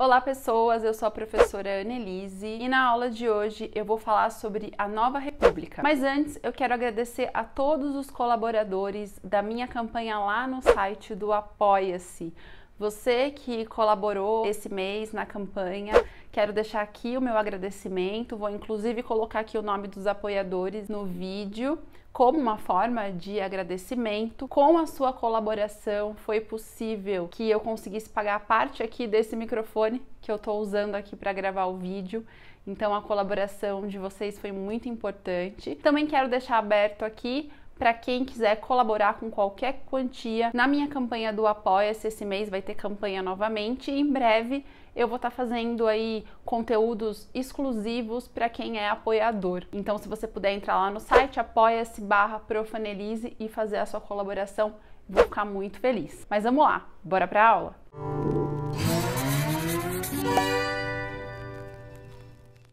Olá pessoas, eu sou a professora Annelise e na aula de hoje eu vou falar sobre a Nova República. Mas antes eu quero agradecer a todos os colaboradores da minha campanha lá no site do Apoia-se. Você que colaborou esse mês na campanha, quero deixar aqui o meu agradecimento. Vou inclusive colocar aqui o nome dos apoiadores no vídeo como uma forma de agradecimento. Com a sua colaboração, foi possível que eu conseguisse pagar parte aqui desse microfone que eu estou usando aqui para gravar o vídeo. Então, a colaboração de vocês foi muito importante. Também quero deixar aberto aqui para quem quiser colaborar com qualquer quantia. Na minha campanha do Apoia-se, esse mês vai ter campanha novamente e em breve eu vou estar tá fazendo aí conteúdos exclusivos para quem é apoiador. Então, se você puder entrar lá no site apoia-se barra profanelize e fazer a sua colaboração, vou ficar muito feliz. Mas vamos lá, bora para a aula? Música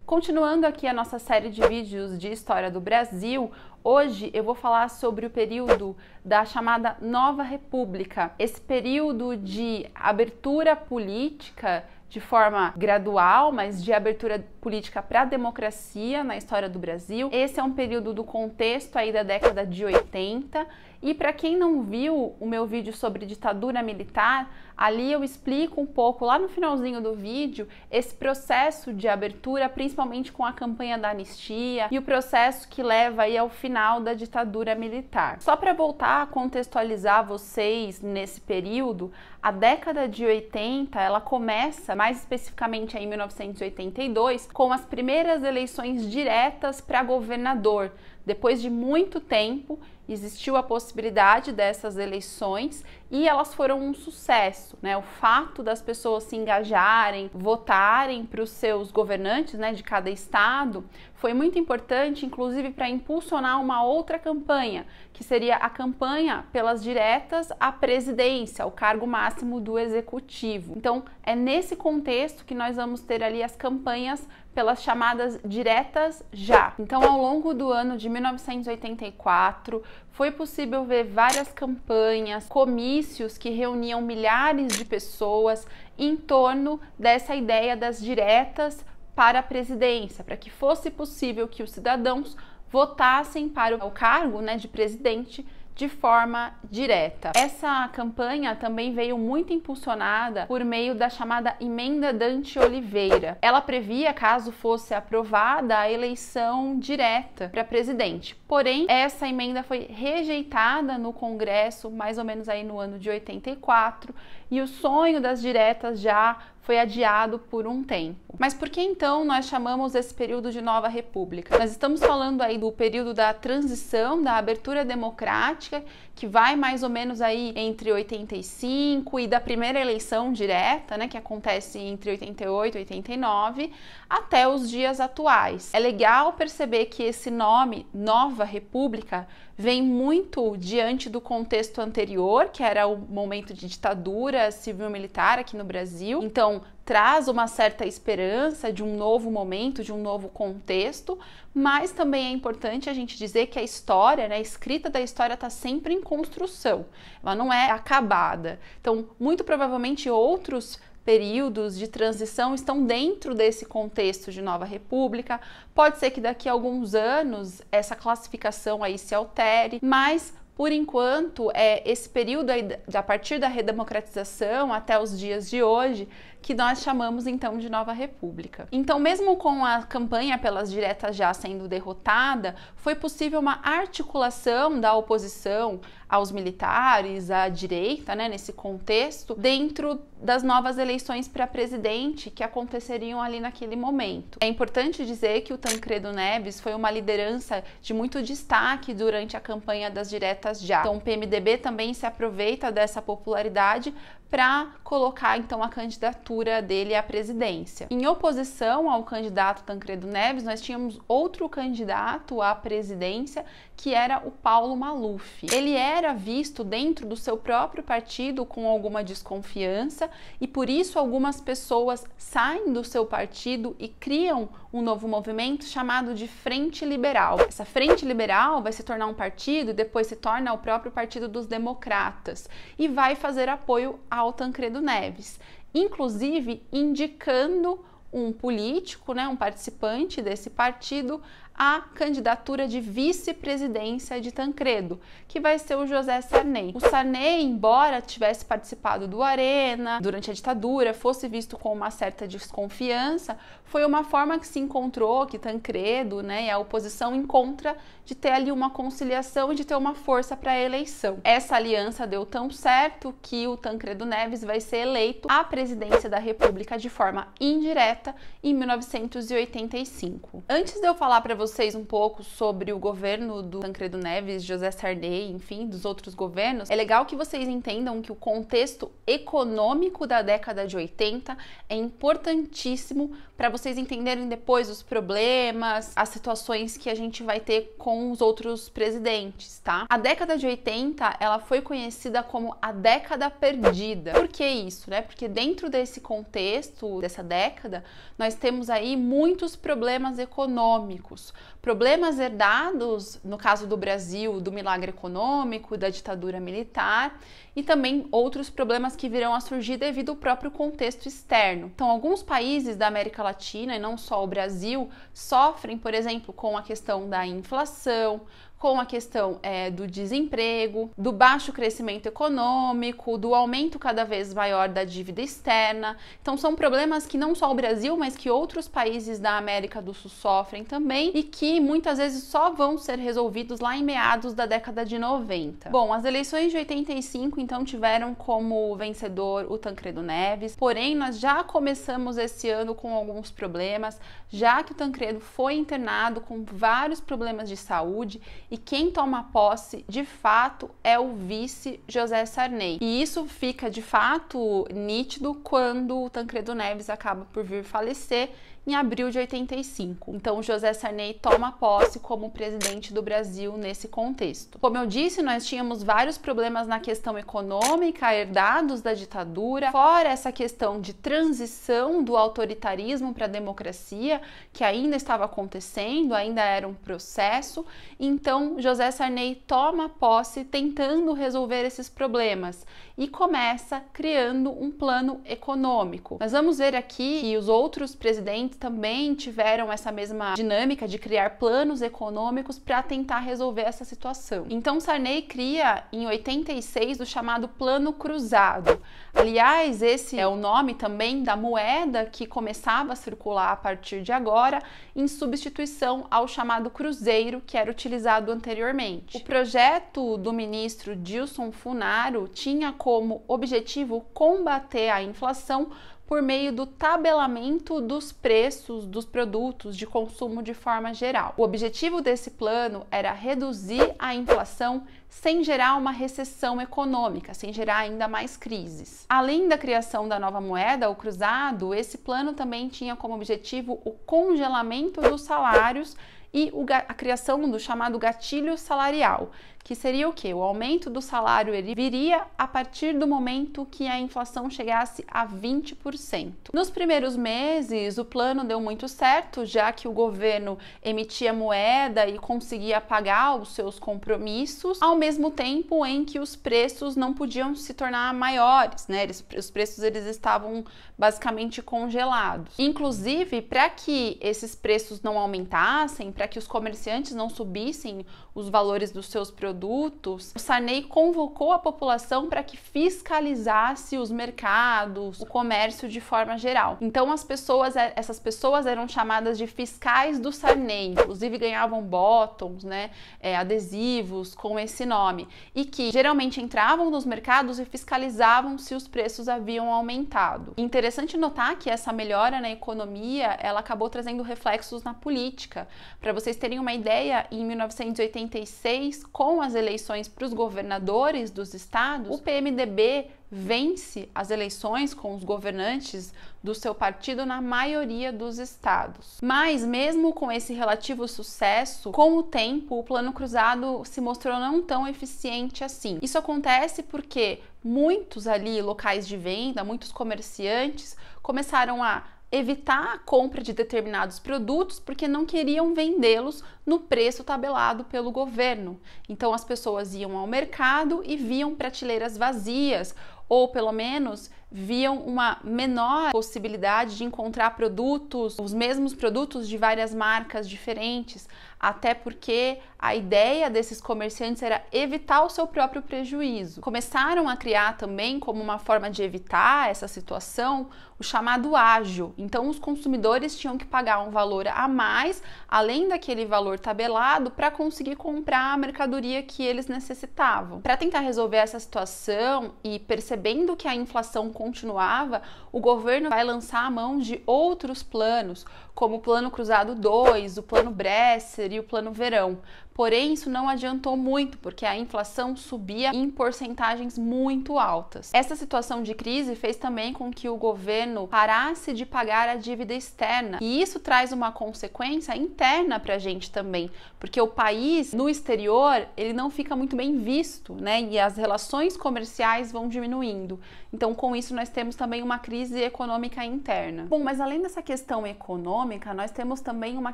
Continuando aqui a nossa série de vídeos de história do Brasil, hoje eu vou falar sobre o período da chamada Nova República. Esse período de abertura política de forma gradual, mas de abertura política para a democracia na história do Brasil. Esse é um período do contexto aí da década de 80 e para quem não viu o meu vídeo sobre ditadura militar, ali eu explico um pouco, lá no finalzinho do vídeo, esse processo de abertura, principalmente com a campanha da anistia e o processo que leva aí ao final da ditadura militar. Só para voltar a contextualizar vocês nesse período, a década de 80, ela começa, mais especificamente em 1982, com as primeiras eleições diretas para governador depois de muito tempo, existiu a possibilidade dessas eleições e elas foram um sucesso, né? O fato das pessoas se engajarem, votarem para os seus governantes, né, de cada estado, foi muito importante, inclusive, para impulsionar uma outra campanha, que seria a campanha pelas diretas à presidência, o cargo máximo do executivo. Então, é nesse contexto que nós vamos ter ali as campanhas pelas chamadas diretas já. Então, ao longo do ano de 1984, foi possível ver várias campanhas, comícios que reuniam milhares de pessoas em torno dessa ideia das diretas para a presidência, para que fosse possível que os cidadãos votassem para o cargo né, de presidente de forma direta. Essa campanha também veio muito impulsionada por meio da chamada Emenda Dante Oliveira. Ela previa, caso fosse aprovada, a eleição direta para presidente. Porém, essa emenda foi rejeitada no Congresso, mais ou menos aí no ano de 84, e o sonho das diretas já foi adiado por um tempo. Mas por que então nós chamamos esse período de Nova República? Nós estamos falando aí do período da transição, da abertura democrática que vai mais ou menos aí entre 85 e da primeira eleição direta, né, que acontece entre 88 e 89, até os dias atuais. É legal perceber que esse nome, Nova República, vem muito diante do contexto anterior, que era o momento de ditadura civil-militar aqui no Brasil. Então, traz uma certa esperança de um novo momento, de um novo contexto, mas também é importante a gente dizer que a história, né, a escrita da história está sempre em construção, ela não é acabada. Então, muito provavelmente outros períodos de transição estão dentro desse contexto de nova república. Pode ser que daqui a alguns anos essa classificação aí se altere, mas por enquanto, é, esse período aí, a partir da redemocratização até os dias de hoje, que nós chamamos então de Nova República. Então, mesmo com a campanha pelas diretas já sendo derrotada, foi possível uma articulação da oposição aos militares, à direita, né, nesse contexto, dentro das novas eleições para presidente que aconteceriam ali naquele momento. É importante dizer que o Tancredo Neves foi uma liderança de muito destaque durante a campanha das diretas já. Então, o PMDB também se aproveita dessa popularidade para colocar então a candidatura dele à presidência. Em oposição ao candidato Tancredo Neves, nós tínhamos outro candidato à presidência que era o Paulo Maluf. Ele era visto dentro do seu próprio partido com alguma desconfiança e por isso algumas pessoas saem do seu partido e criam um novo movimento chamado de Frente Liberal. Essa Frente Liberal vai se tornar um partido e depois se torna o próprio Partido dos Democratas e vai fazer apoio ao Tancredo Neves, inclusive indicando um político, né, um participante desse partido, a candidatura de vice-presidência de Tancredo, que vai ser o José Sarney. O Sarney, embora tivesse participado do Arena durante a ditadura, fosse visto com uma certa desconfiança, foi uma forma que se encontrou que Tancredo né, e a oposição encontra de ter ali uma conciliação e de ter uma força para a eleição. Essa aliança deu tão certo que o Tancredo Neves vai ser eleito à presidência da República de forma indireta em 1985. Antes de eu falar para vocês um pouco sobre o governo do Tancredo Neves, José Sarney, enfim, dos outros governos, é legal que vocês entendam que o contexto econômico da década de 80 é importantíssimo para vocês entenderem depois os problemas, as situações que a gente vai ter com os outros presidentes, tá? A década de 80, ela foi conhecida como a década perdida. Por que isso, né? Porque dentro desse contexto, dessa década, nós temos aí muitos problemas econômicos problemas herdados, no caso do Brasil, do milagre econômico, da ditadura militar e também outros problemas que virão a surgir devido ao próprio contexto externo. Então, alguns países da América Latina, e não só o Brasil, sofrem, por exemplo, com a questão da inflação, com a questão é, do desemprego, do baixo crescimento econômico, do aumento cada vez maior da dívida externa. Então, são problemas que não só o Brasil, mas que outros países da América do Sul sofrem também e que muitas vezes só vão ser resolvidos lá em meados da década de 90. Bom, as eleições de 85 então tiveram como vencedor o Tancredo Neves, porém, nós já começamos esse ano com alguns problemas, já que o Tancredo foi internado com vários problemas de saúde e quem toma posse de fato é o vice José Sarney. E isso fica de fato nítido quando o Tancredo Neves acaba por vir falecer em abril de 85. Então, José Sarney toma posse como presidente do Brasil nesse contexto. Como eu disse, nós tínhamos vários problemas na questão econômica herdados da ditadura, fora essa questão de transição do autoritarismo para a democracia, que ainda estava acontecendo, ainda era um processo. Então, José Sarney toma posse tentando resolver esses problemas e começa criando um plano econômico. Nós vamos ver aqui que os outros presidentes também tiveram essa mesma dinâmica de criar planos econômicos para tentar resolver essa situação. Então Sarney cria em 86 o chamado Plano Cruzado. Aliás, esse é o nome também da moeda que começava a circular a partir de agora, em substituição ao chamado cruzeiro que era utilizado anteriormente. O projeto do ministro Dilson Funaro tinha como objetivo combater a inflação por meio do tabelamento dos preços preços dos produtos de consumo de forma geral. O objetivo desse plano era reduzir a inflação sem gerar uma recessão econômica, sem gerar ainda mais crises. Além da criação da nova moeda, o cruzado, esse plano também tinha como objetivo o congelamento dos salários e a criação do chamado gatilho salarial, que seria o que? O aumento do salário ele viria a partir do momento que a inflação chegasse a 20%. Nos primeiros meses, o plano deu muito certo, já que o governo emitia moeda e conseguia pagar os seus compromissos, ao mesmo tempo em que os preços não podiam se tornar maiores, né? Eles, os preços eles estavam basicamente congelados. Inclusive, para que esses preços não aumentassem, para que os comerciantes não subissem os valores dos seus produtos produtos, o Sarney convocou a população para que fiscalizasse os mercados, o comércio de forma geral. Então as pessoas, é, essas pessoas eram chamadas de fiscais do Sarney, inclusive ganhavam bottoms, né, é, adesivos com esse nome, e que geralmente entravam nos mercados e fiscalizavam se os preços haviam aumentado. Interessante notar que essa melhora na economia, ela acabou trazendo reflexos na política. Para vocês terem uma ideia, em 1986, com as eleições para os governadores dos estados, o PMDB vence as eleições com os governantes do seu partido na maioria dos estados. Mas, mesmo com esse relativo sucesso, com o tempo, o plano cruzado se mostrou não tão eficiente assim. Isso acontece porque muitos ali locais de venda, muitos comerciantes começaram a evitar a compra de determinados produtos porque não queriam vendê-los no preço tabelado pelo governo. Então as pessoas iam ao mercado e viam prateleiras vazias ou pelo menos viam uma menor possibilidade de encontrar produtos, os mesmos produtos de várias marcas diferentes, até porque a ideia desses comerciantes era evitar o seu próprio prejuízo. Começaram a criar também, como uma forma de evitar essa situação, o chamado ágio. Então, os consumidores tinham que pagar um valor a mais, além daquele valor tabelado, para conseguir comprar a mercadoria que eles necessitavam. Para tentar resolver essa situação e percebendo que a inflação continuava, o governo vai lançar a mão de outros planos, como o Plano Cruzado 2, o Plano Bresser e o Plano Verão, Porém, isso não adiantou muito, porque a inflação subia em porcentagens muito altas. Essa situação de crise fez também com que o governo parasse de pagar a dívida externa. E isso traz uma consequência interna para a gente também, porque o país no exterior ele não fica muito bem visto, né? E as relações comerciais vão diminuindo. Então, com isso, nós temos também uma crise econômica interna. Bom, mas além dessa questão econômica, nós temos também uma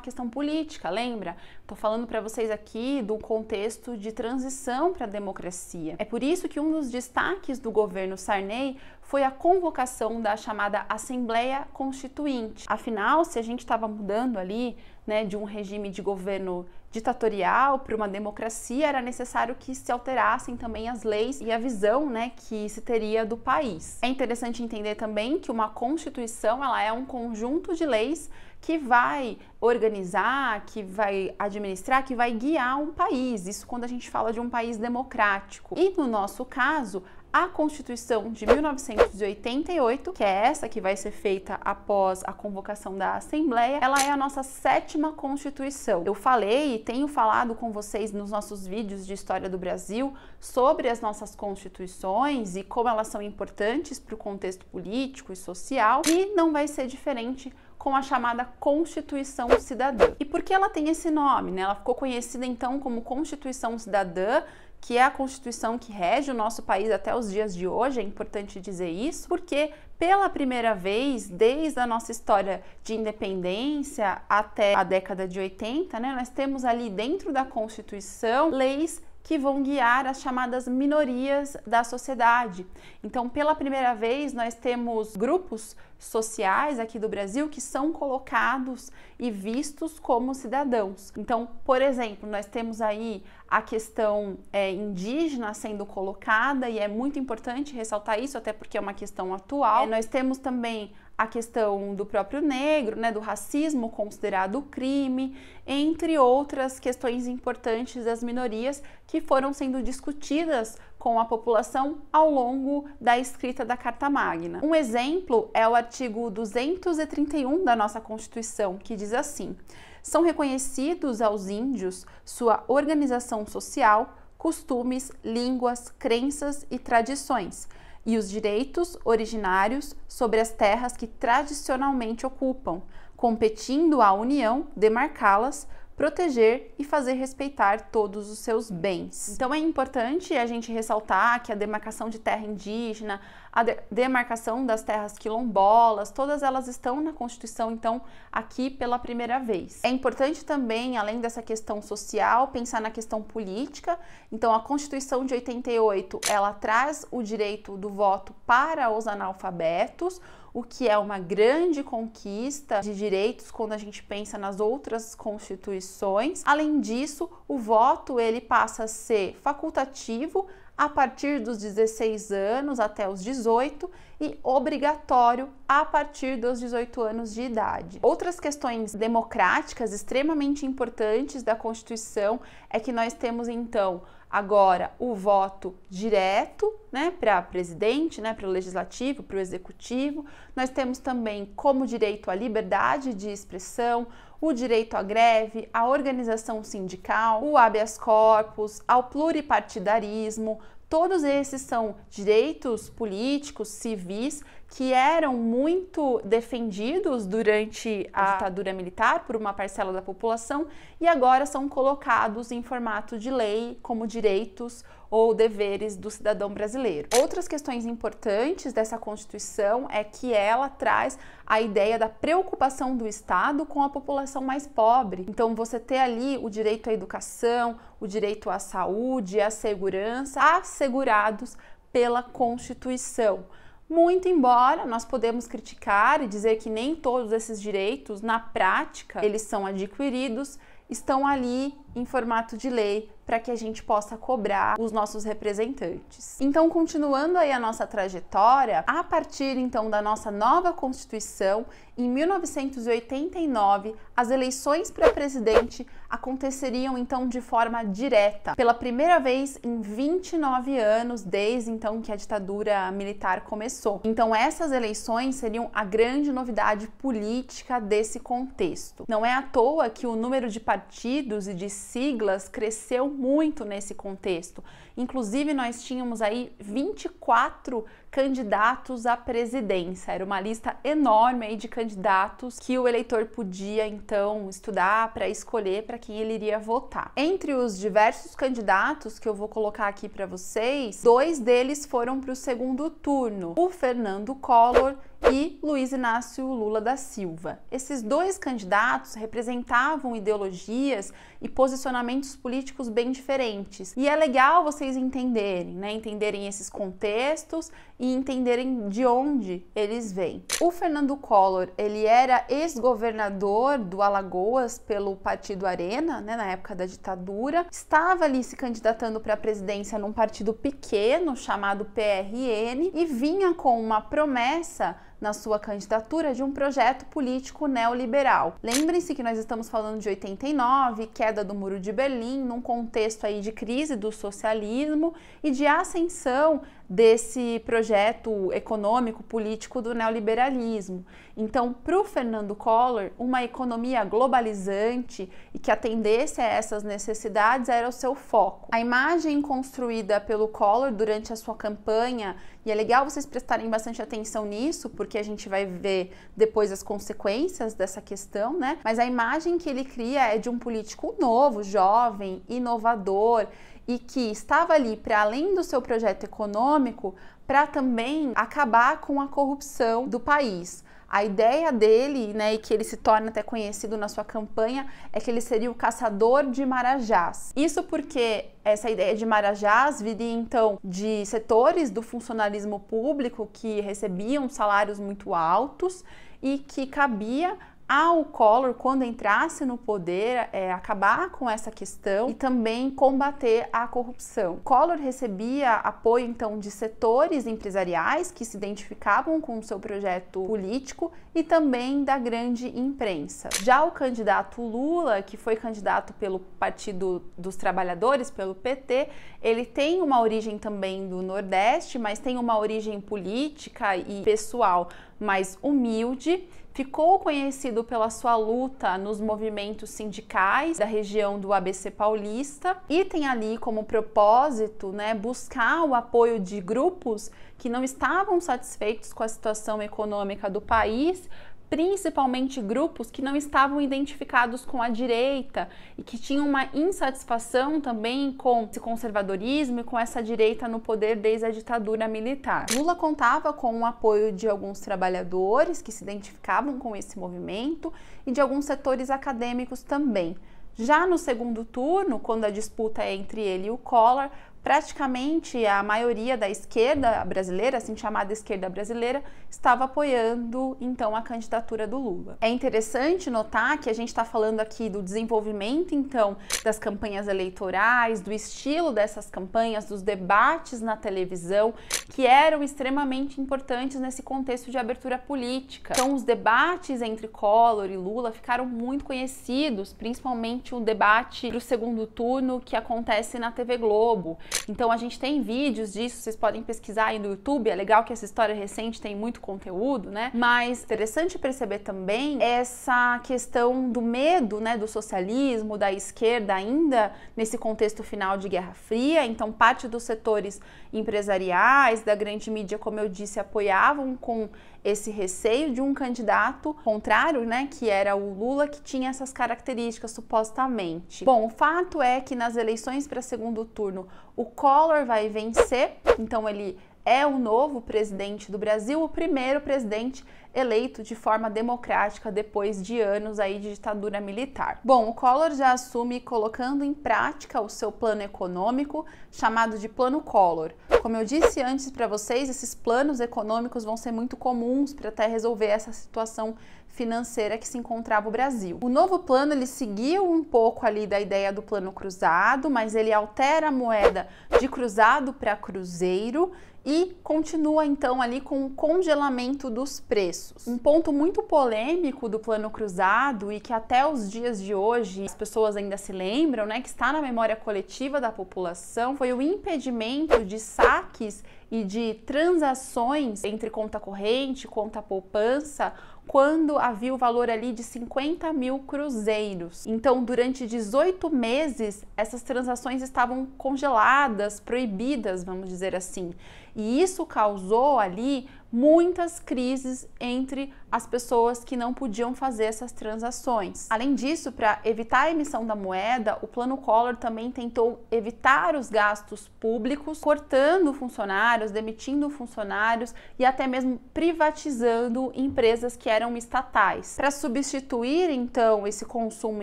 questão política, lembra? Tô falando para vocês aqui aqui do contexto de transição para a democracia. É por isso que um dos destaques do governo Sarney foi a convocação da chamada Assembleia Constituinte. Afinal, se a gente estava mudando ali né, de um regime de governo ditatorial para uma democracia, era necessário que se alterassem também as leis e a visão né, que se teria do país. É interessante entender também que uma constituição ela é um conjunto de leis que vai organizar, que vai administrar, que vai guiar um país. Isso quando a gente fala de um país democrático. E no nosso caso, a Constituição de 1988, que é essa que vai ser feita após a convocação da Assembleia, ela é a nossa sétima Constituição. Eu falei e tenho falado com vocês nos nossos vídeos de história do Brasil sobre as nossas constituições e como elas são importantes para o contexto político e social, e não vai ser diferente com a chamada Constituição Cidadã. E por que ela tem esse nome? Né? Ela ficou conhecida então como Constituição Cidadã, que é a Constituição que rege o nosso país até os dias de hoje, é importante dizer isso, porque pela primeira vez, desde a nossa história de independência até a década de 80, né, nós temos ali dentro da Constituição leis que vão guiar as chamadas minorias da sociedade. Então, pela primeira vez, nós temos grupos sociais aqui do Brasil que são colocados e vistos como cidadãos. Então, por exemplo, nós temos aí a questão é, indígena sendo colocada e é muito importante ressaltar isso, até porque é uma questão atual. É, nós temos também a questão do próprio negro, né, do racismo considerado crime, entre outras questões importantes das minorias que foram sendo discutidas com a população ao longo da escrita da Carta Magna. Um exemplo é o artigo 231 da nossa Constituição, que diz assim: são reconhecidos aos índios sua organização social, costumes, línguas, crenças e tradições e os direitos originários sobre as terras que tradicionalmente ocupam, competindo à União demarcá-las, proteger e fazer respeitar todos os seus bens. Então é importante a gente ressaltar que a demarcação de terra indígena, a demarcação das terras quilombolas, todas elas estão na Constituição, então, aqui pela primeira vez. É importante também, além dessa questão social, pensar na questão política. Então, a Constituição de 88, ela traz o direito do voto para os analfabetos, o que é uma grande conquista de direitos quando a gente pensa nas outras constituições. Além disso, o voto ele passa a ser facultativo a partir dos 16 anos até os 18 e obrigatório a partir dos 18 anos de idade. Outras questões democráticas extremamente importantes da Constituição é que nós temos então Agora, o voto direto, né, para presidente, né, para o legislativo, para o executivo. Nós temos também como direito à liberdade de expressão, o direito à greve, à organização sindical, o habeas corpus, ao pluripartidarismo, Todos esses são direitos políticos, civis, que eram muito defendidos durante a uhum. ditadura militar por uma parcela da população e agora são colocados em formato de lei como direitos ou deveres do cidadão brasileiro. Outras questões importantes dessa Constituição é que ela traz a ideia da preocupação do Estado com a população mais pobre. Então, você ter ali o direito à educação, o direito à saúde, à segurança, assegurados pela Constituição. Muito embora nós podemos criticar e dizer que nem todos esses direitos, na prática, eles são adquiridos, estão ali em formato de lei para que a gente possa cobrar os nossos representantes. Então, continuando aí a nossa trajetória, a partir então da nossa nova Constituição, em 1989, as eleições para presidente aconteceriam então de forma direta, pela primeira vez em 29 anos desde então que a ditadura militar começou. Então, essas eleições seriam a grande novidade política desse contexto. Não é à toa que o número de partidos e de siglas cresceu muito nesse contexto. Inclusive, nós tínhamos aí 24 candidatos à presidência. Era uma lista enorme aí de candidatos que o eleitor podia então estudar para escolher para quem ele iria votar. Entre os diversos candidatos que eu vou colocar aqui para vocês, dois deles foram para o segundo turno: o Fernando Collor e Luiz Inácio Lula da Silva. Esses dois candidatos representavam ideologias e posicionamentos políticos bem diferentes. E é legal vocês entenderem, né? Entenderem esses contextos e entenderem de onde eles vêm. O Fernando Collor, ele era ex-governador do Alagoas pelo Partido Arena, né, na época da ditadura, estava ali se candidatando para a presidência num partido pequeno chamado PRN e vinha com uma promessa na sua candidatura de um projeto político neoliberal. Lembrem-se que nós estamos falando de 89, queda do Muro de Berlim, num contexto aí de crise do socialismo e de ascensão desse projeto econômico, político do neoliberalismo. Então, para o Fernando Collor, uma economia globalizante e que atendesse a essas necessidades era o seu foco. A imagem construída pelo Collor durante a sua campanha, e é legal vocês prestarem bastante atenção nisso, porque a gente vai ver depois as consequências dessa questão, né? Mas a imagem que ele cria é de um político novo, jovem, inovador e que estava ali para além do seu projeto econômico para também acabar com a corrupção do país. A ideia dele, né, e que ele se torna até conhecido na sua campanha, é que ele seria o caçador de marajás. Isso porque essa ideia de marajás viria então de setores do funcionalismo público que recebiam salários muito altos e que cabia ao Collor, quando entrasse no poder, é, acabar com essa questão e também combater a corrupção. Collor recebia apoio então de setores empresariais que se identificavam com o seu projeto político e também da grande imprensa. Já o candidato Lula, que foi candidato pelo Partido dos Trabalhadores, pelo PT, ele tem uma origem também do Nordeste, mas tem uma origem política e pessoal mais humilde ficou conhecido pela sua luta nos movimentos sindicais da região do ABC Paulista e tem ali como propósito, né, buscar o apoio de grupos que não estavam satisfeitos com a situação econômica do país principalmente grupos que não estavam identificados com a direita e que tinham uma insatisfação também com esse conservadorismo e com essa direita no poder desde a ditadura militar. Lula contava com o apoio de alguns trabalhadores que se identificavam com esse movimento e de alguns setores acadêmicos também. Já no segundo turno, quando a disputa é entre ele e o Collor, praticamente a maioria da esquerda brasileira, assim chamada esquerda brasileira, estava apoiando então a candidatura do Lula. É interessante notar que a gente está falando aqui do desenvolvimento então das campanhas eleitorais, do estilo dessas campanhas, dos debates na televisão, que eram extremamente importantes nesse contexto de abertura política. Então os debates entre Collor e Lula ficaram muito conhecidos, principalmente o debate para o segundo turno que acontece na TV Globo. Então a gente tem vídeos disso, vocês podem pesquisar aí no YouTube, é legal que essa história recente tem muito conteúdo, né? Mas interessante perceber também essa questão do medo, né, do socialismo, da esquerda ainda nesse contexto final de Guerra Fria. Então parte dos setores empresariais, da grande mídia, como eu disse, apoiavam com esse receio de um candidato contrário, né, que era o Lula, que tinha essas características supostamente. Bom, o fato é que nas eleições para segundo turno o Collor vai vencer, então ele é o novo presidente do Brasil, o primeiro presidente eleito de forma democrática depois de anos aí de ditadura militar. Bom, o Collor já assume colocando em prática o seu plano econômico, chamado de Plano Collor, como eu disse antes para vocês, esses planos econômicos vão ser muito comuns para até resolver essa situação financeira que se encontrava o Brasil. O novo plano ele seguiu um pouco ali da ideia do plano cruzado, mas ele altera a moeda de cruzado para cruzeiro e continua então ali com o congelamento dos preços. Um ponto muito polêmico do plano cruzado e que até os dias de hoje as pessoas ainda se lembram, né, que está na memória coletiva da população, foi o impedimento de saques e de transações entre conta corrente, conta poupança, quando havia o valor ali de 50 mil cruzeiros. Então, durante 18 meses, essas transações estavam congeladas, proibidas, vamos dizer assim. E isso causou ali muitas crises entre as pessoas que não podiam fazer essas transações. Além disso, para evitar a emissão da moeda, o Plano Collor também tentou evitar os gastos públicos, cortando funcionários, demitindo funcionários e até mesmo privatizando empresas que eram estatais. Para substituir então esse consumo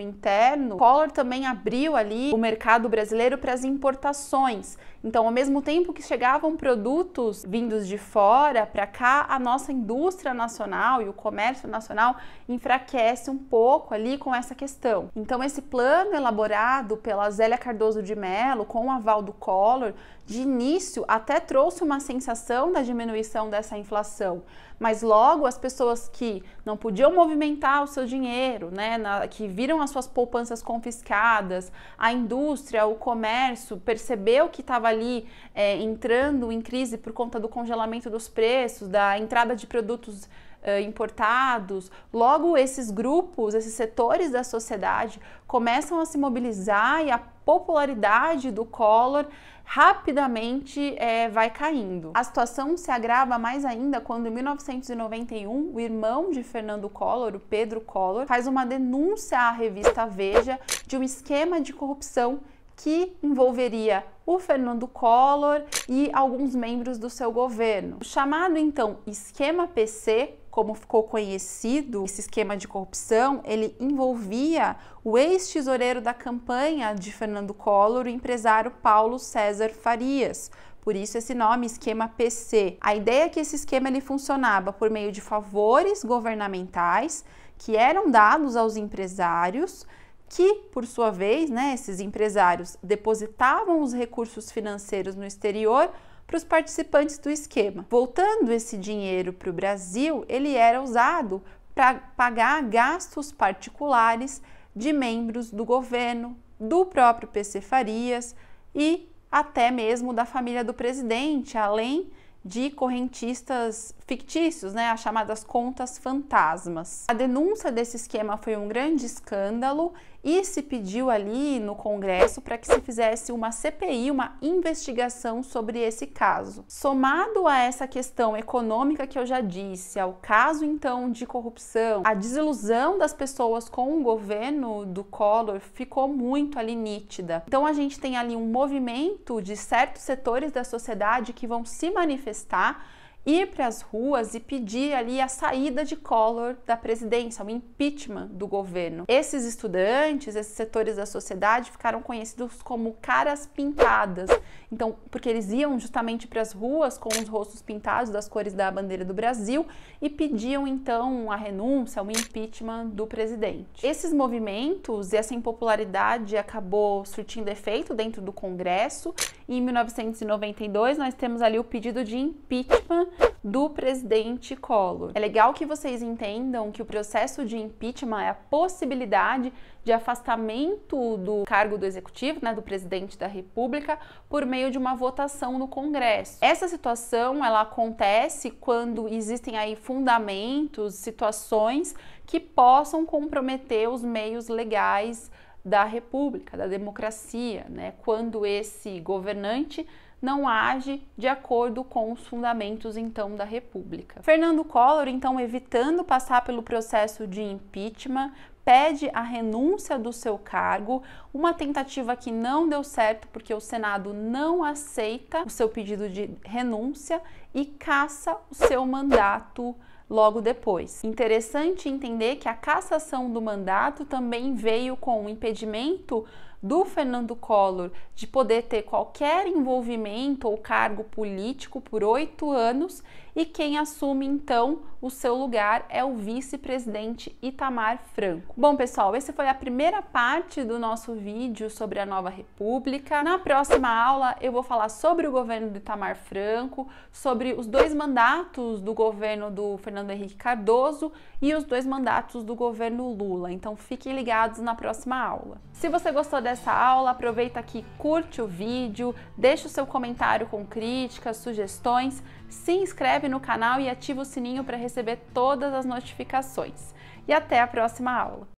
interno, Collor também abriu ali o mercado brasileiro para as importações. Então, ao mesmo tempo que chegavam produtos vindos de fora para cá, destacar a nossa indústria nacional e o comércio nacional enfraquece um pouco ali com essa questão. Então, esse plano elaborado pela Zélia Cardoso de Mello, com o aval do Collor, de início até trouxe uma sensação da diminuição dessa inflação, mas logo as pessoas que não podiam movimentar o seu dinheiro, né, na, que viram as suas poupanças confiscadas, a indústria, o comércio percebeu que estava ali é, entrando em crise por conta do congelamento dos preços, da entrada de produtos é, importados, logo esses grupos, esses setores da sociedade começam a se mobilizar e a popularidade do Collor rapidamente é, vai caindo. A situação se agrava mais ainda quando, em 1991, o irmão de Fernando Collor, o Pedro Collor, faz uma denúncia à revista Veja de um esquema de corrupção que envolveria o Fernando Collor e alguns membros do seu governo. O chamado então esquema PC como ficou conhecido, esse esquema de corrupção, ele envolvia o ex-tesoureiro da campanha de Fernando Collor, o empresário Paulo César Farias. Por isso esse nome, esquema PC. A ideia é que esse esquema ele funcionava por meio de favores governamentais que eram dados aos empresários que, por sua vez, né, esses empresários depositavam os recursos financeiros no exterior para os participantes do esquema. Voltando esse dinheiro para o Brasil, ele era usado para pagar gastos particulares de membros do governo, do próprio PC Farias e até mesmo da família do presidente, além de correntistas fictícios, né, as chamadas contas fantasmas. A denúncia desse esquema foi um grande escândalo e se pediu ali no Congresso para que se fizesse uma CPI, uma investigação sobre esse caso. Somado a essa questão econômica que eu já disse, ao caso então de corrupção, a desilusão das pessoas com o governo do Collor ficou muito ali nítida. Então a gente tem ali um movimento de certos setores da sociedade que vão se manifestar ir para as ruas e pedir ali a saída de Collor da presidência, o impeachment do governo. Esses estudantes, esses setores da sociedade ficaram conhecidos como caras pintadas. Então, porque eles iam justamente para as ruas com os rostos pintados das cores da bandeira do Brasil e pediam então a renúncia, o impeachment do presidente. Esses movimentos e essa impopularidade acabou surtindo efeito dentro do Congresso em 1992, nós temos ali o pedido de impeachment do presidente Collor. É legal que vocês entendam que o processo de impeachment é a possibilidade de afastamento do cargo do executivo, né, do presidente da República, por meio de uma votação no Congresso. Essa situação ela acontece quando existem aí fundamentos, situações que possam comprometer os meios legais da república, da democracia, né? quando esse governante não age de acordo com os fundamentos então da República. Fernando Collor, então, evitando passar pelo processo de impeachment, pede a renúncia do seu cargo, uma tentativa que não deu certo porque o Senado não aceita o seu pedido de renúncia e caça o seu mandato logo depois. Interessante entender que a cassação do mandato também veio com o impedimento do Fernando Collor de poder ter qualquer envolvimento ou cargo político por oito anos e quem assume então o seu lugar é o vice-presidente Itamar Franco. Bom, pessoal, essa foi a primeira parte do nosso vídeo sobre a nova república. Na próxima aula eu vou falar sobre o governo do Itamar Franco, sobre os dois mandatos do governo do Fernando Henrique Cardoso e os dois mandatos do governo Lula. Então fiquem ligados na próxima aula. Se você gostou dessa aula, aproveita aqui, curte o vídeo, deixa o seu comentário com críticas, sugestões, se inscreve no canal e ativa o sininho para receber todas as notificações. E até a próxima aula!